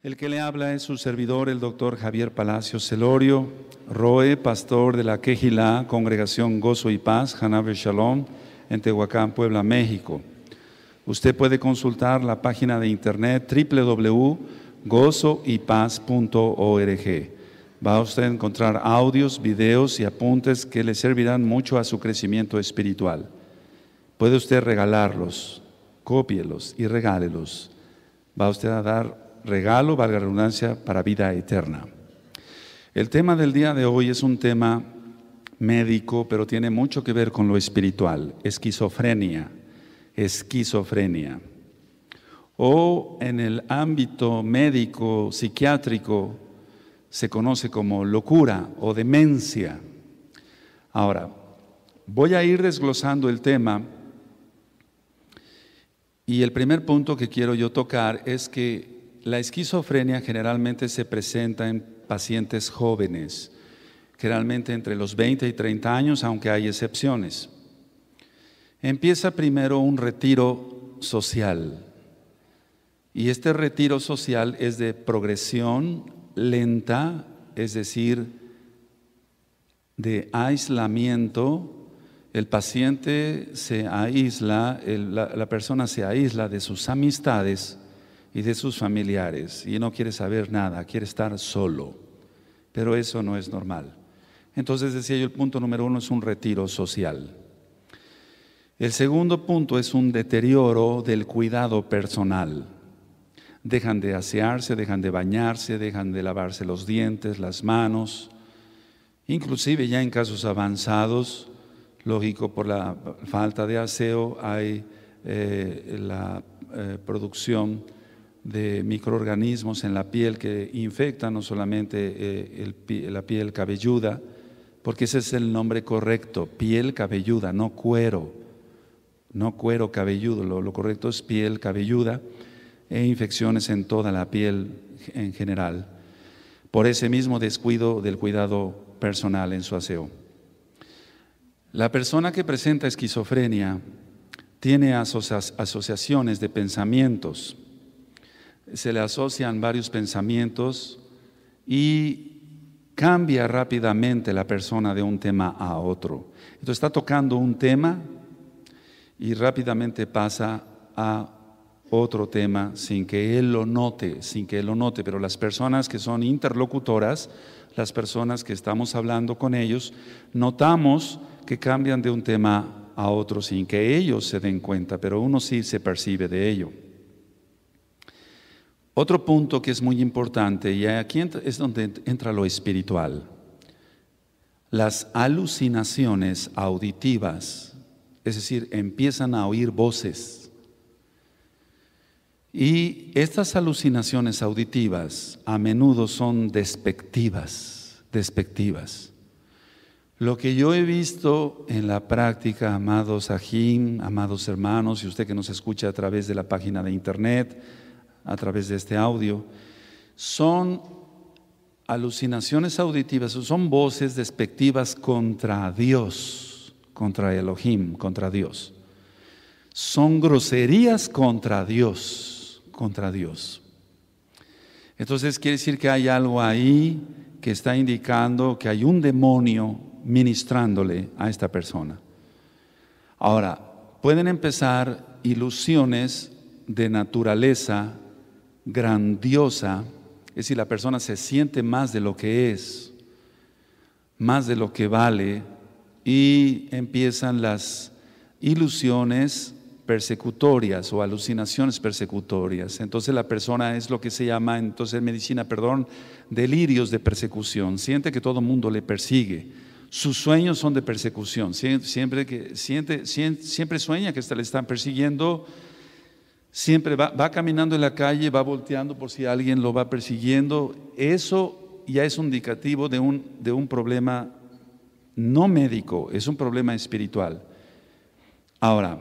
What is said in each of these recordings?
El que le habla es su servidor, el doctor Javier Palacio Celorio, Roe, pastor de la Quejilá, Congregación Gozo y Paz, Hanabe Shalom, en Tehuacán, Puebla, México. Usted puede consultar la página de internet www.gozoypaz.org. Va a usted a encontrar audios, videos y apuntes que le servirán mucho a su crecimiento espiritual. Puede usted regalarlos, cópielos y regálelos. Va usted a dar regalo, valga redundancia, para vida eterna. El tema del día de hoy es un tema médico, pero tiene mucho que ver con lo espiritual, esquizofrenia, esquizofrenia. O en el ámbito médico, psiquiátrico, se conoce como locura o demencia. Ahora, voy a ir desglosando el tema y el primer punto que quiero yo tocar es que la esquizofrenia generalmente se presenta en pacientes jóvenes, generalmente entre los 20 y 30 años, aunque hay excepciones. Empieza primero un retiro social. Y este retiro social es de progresión lenta, es decir, de aislamiento. El paciente se aísla, la persona se aísla de sus amistades y de sus familiares y no quiere saber nada, quiere estar solo. Pero eso no es normal. Entonces decía yo, el punto número uno es un retiro social. El segundo punto es un deterioro del cuidado personal. Dejan de asearse, dejan de bañarse, dejan de lavarse los dientes, las manos. Inclusive ya en casos avanzados, lógico por la falta de aseo, hay eh, la eh, producción de microorganismos en la piel que infectan no solamente eh, la piel cabelluda, porque ese es el nombre correcto, piel cabelluda, no cuero, no cuero cabelludo, lo, correcto es piel cabelluda e infecciones en toda la piel en general, por ese mismo descuido del cuidado personal en su aseo. La persona que presenta esquizofrenia tiene asociaciones de pensamientos, se le asocian varios pensamientos y cambia rápidamente la persona de un tema a otro. Entonces está tocando un tema y rápidamente pasa a otro tema sin que él lo note, sin que él lo note, pero las personas que son interlocutoras, las personas que estamos hablando con ellos, notamos que cambian de un tema a otro sin que ellos se den cuenta, pero uno sí se percibe de ello. Otro punto que es muy importante, y aquí es donde entra lo espiritual, las alucinaciones auditivas, es decir, empiezan a oír voces. Y estas alucinaciones auditivas a menudo son despectivas, despectivas. Lo que yo he visto en la práctica, amados ajín, amados hermanos, y usted que nos escucha a través de la página de internet, a través de este audio, son alucinaciones auditivas, son voces despectivas contra Dios, contra Elohim, contra Dios. Son groserías contra Dios, contra Dios. Entonces quiere decir que hay algo ahí que está indicando que hay un demonio ministrándole a esta persona. Ahora, pueden empezar ilusiones de naturaleza grandiosa, es si la persona se siente más de lo que es, más de lo que vale, y empiezan las ilusiones persecutorias o alucinaciones persecutorias. Entonces la persona es lo que se llama, entonces en medicina, perdón, delirios de persecución. Siente que todo el mundo le persigue. Sus sueños son de persecución. Siempre, que, siempre sueña que le están persiguiendo Siempre va, caminando en la calle, va volteando por si alguien lo va persiguiendo. Eso ya es un indicativo de un, de un problema no médico, es un problema espiritual. Ahora,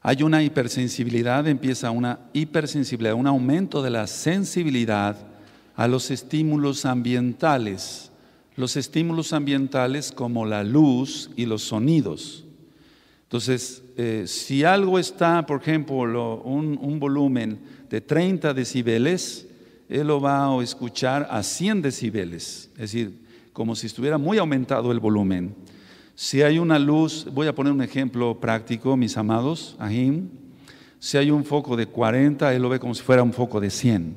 hay una hipersensibilidad, empieza una hipersensibilidad, un aumento de la sensibilidad a los estímulos ambientales, los estímulos ambientales como la luz y los sonidos. Entonces, eh, si algo está, por ejemplo, un, volumen de 30 decibeles, él lo va a escuchar a 100 decibeles, es decir, como si estuviera muy aumentado el volumen. Si hay una luz, voy a poner un ejemplo práctico, mis amados, ahim. Si hay un foco de 40, él lo ve como si fuera un foco de 100.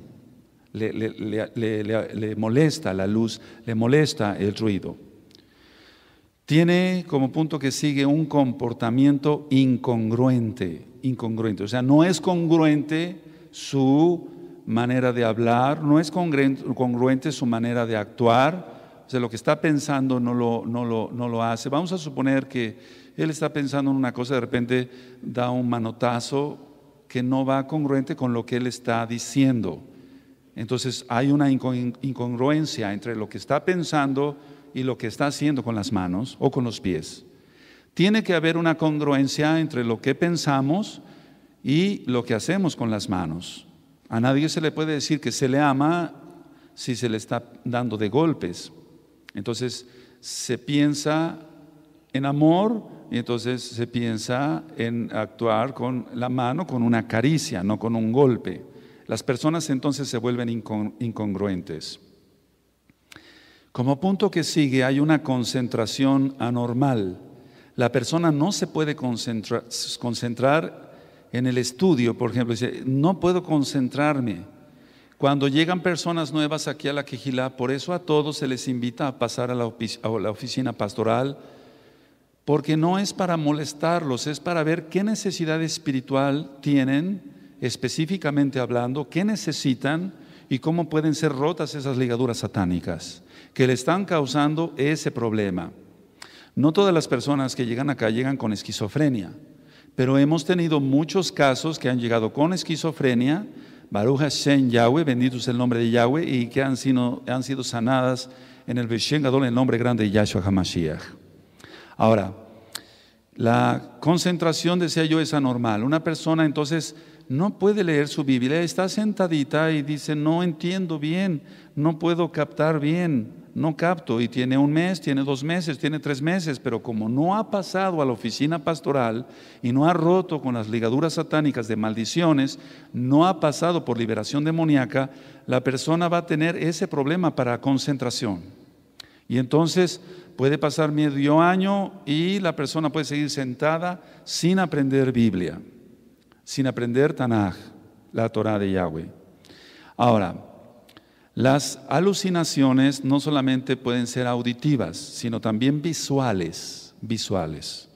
le molesta la luz, le molesta el ruido tiene como punto que sigue un comportamiento incongruente, incongruente. O sea, no es congruente su manera de hablar, no es congruente su manera de actuar, o sea, lo que está pensando no lo, lo, no lo hace. Vamos a suponer que él está pensando en una cosa, de repente da un manotazo que no va congruente con lo que él está diciendo. Entonces hay una incongruencia entre lo que está pensando y lo que está haciendo con las manos o con los pies. Tiene que haber una congruencia entre lo que pensamos y lo que hacemos con las manos. A nadie se le puede decir que se le ama si se le está dando de golpes. Entonces se piensa en amor y entonces se piensa en actuar con la mano, con una caricia, no con un golpe. Las personas entonces se vuelven incongruentes. Como punto que sigue hay una concentración anormal. La persona no se puede concentrar en el estudio, por ejemplo, dice, no puedo concentrarme. Cuando llegan personas nuevas aquí a la Quejilá, por eso a todos se les invita a pasar a la oficina pastoral, porque no es para molestarlos, es para ver qué necesidad espiritual tienen, específicamente hablando, qué necesitan y cómo pueden ser rotas esas ligaduras satánicas que le están causando ese problema. No todas las personas que llegan acá llegan con esquizofrenia, pero hemos tenido muchos casos que han llegado con esquizofrenia, barujas Shen Yahweh, bendito es el nombre de Yahweh, y que han sido, han sido sanadas en el Beshen el nombre grande de Yahshua HaMashiach. Ahora, la concentración, decía yo, es anormal. Una persona entonces no puede leer su Biblia, está sentadita y dice, no entiendo bien, no puedo captar bien no capto y tiene un mes, tiene dos meses, tiene tres meses, pero como no ha pasado a la oficina pastoral y no ha roto con las ligaduras satánicas de maldiciones, no ha pasado por liberación demoníaca, la persona va a tener ese problema para concentración. Y entonces puede pasar medio año y la persona puede seguir sentada sin aprender Biblia, sin aprender Tanaj, la Torah de Yahweh. Ahora, las alucinaciones no solamente pueden ser auditivas, sino también visuales, visuales.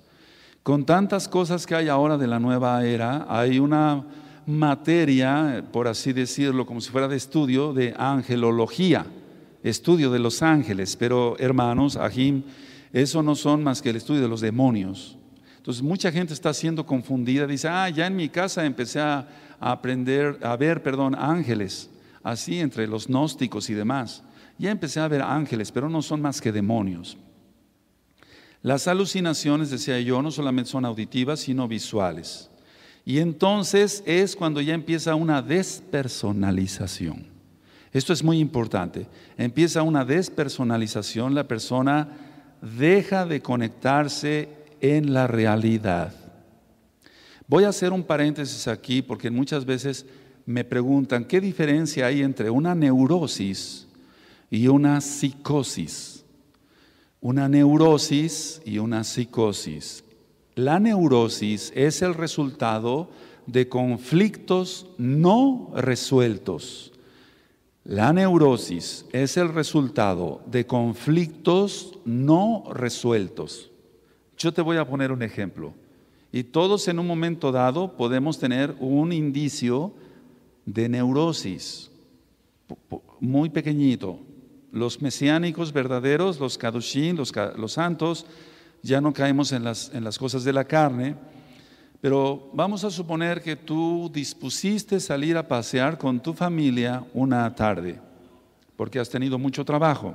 Con tantas cosas que hay ahora de la nueva era, hay una materia, por así decirlo, como si fuera de estudio de angelología, estudio de los ángeles, pero hermanos, ajim, eso no son más que el estudio de los demonios. Entonces mucha gente está siendo confundida, dice, ah, ya en mi casa empecé a aprender, a ver, perdón, ángeles así entre los gnósticos y demás. Ya empecé a ver ángeles, pero no son más que demonios. Las alucinaciones, decía yo, no solamente son auditivas, sino visuales. Y entonces es cuando ya empieza una despersonalización. Esto es muy importante. Empieza una despersonalización, la persona deja de conectarse en la realidad. Voy a hacer un paréntesis aquí porque muchas veces me preguntan, ¿qué diferencia hay entre una neurosis y una psicosis? Una neurosis y una psicosis. La neurosis es el resultado de conflictos no resueltos. La neurosis es el resultado de conflictos no resueltos. Yo te voy a poner un ejemplo. Y todos en un momento dado podemos tener un indicio de neurosis, muy pequeñito. Los mesiánicos verdaderos, los kadushin, los, los santos, ya no caemos en las, en las cosas de la carne, pero vamos a suponer que tú dispusiste salir a pasear con tu familia una tarde, porque has tenido mucho trabajo.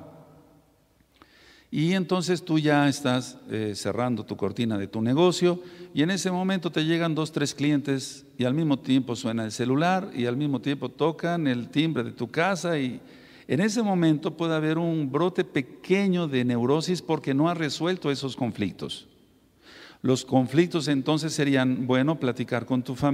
Y entonces tú ya estás eh, cerrando tu cortina de tu negocio y en ese momento te llegan dos, tres clientes y al mismo tiempo suena el celular y al mismo tiempo tocan el timbre de tu casa y en ese momento puede haber un brote pequeño de neurosis porque no has resuelto esos conflictos. Los conflictos entonces serían, bueno, platicar con tu familia.